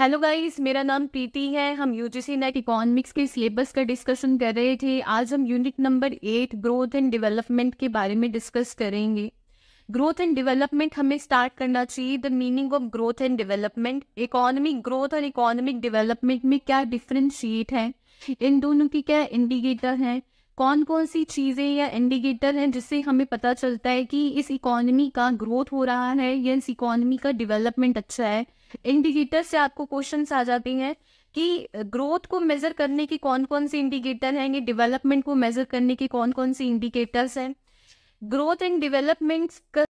hello guys मेरा नाम प्रीति है हम यूजीसी नेट इकोनॉमिक्स के सिलेबस का डिस्कशन कर रहे थे आज हम unit number eight growth and development के बारे में डिस्कस करेंगे ग्रोथ एंड डेवलपमेंट हमें स्टार्ट करना चाहिए the meaning of growth and development economic growth और इकोनॉमिक डेवलपमेंट में क्या डिफ्रेंशिएट है इन दोनों की क्या इंडिकेटर है कौन कौन सी चीज़ें या इंडिकेटर हैं जिससे हमें पता चलता है कि इस इकोनॉमी का ग्रोथ हो रहा है या इस इकोनॉमी का डेवलपमेंट अच्छा है इंडिकेटर से आपको क्वेश्चन आ जाते हैं कि ग्रोथ को मेजर करने के कौन कौन से इंडिकेटर हैं ये डेवलपमेंट को मेजर करने के कौन कौन से इंडिकेटर्स हैं ग्रोथ एंड डेवलपमेंट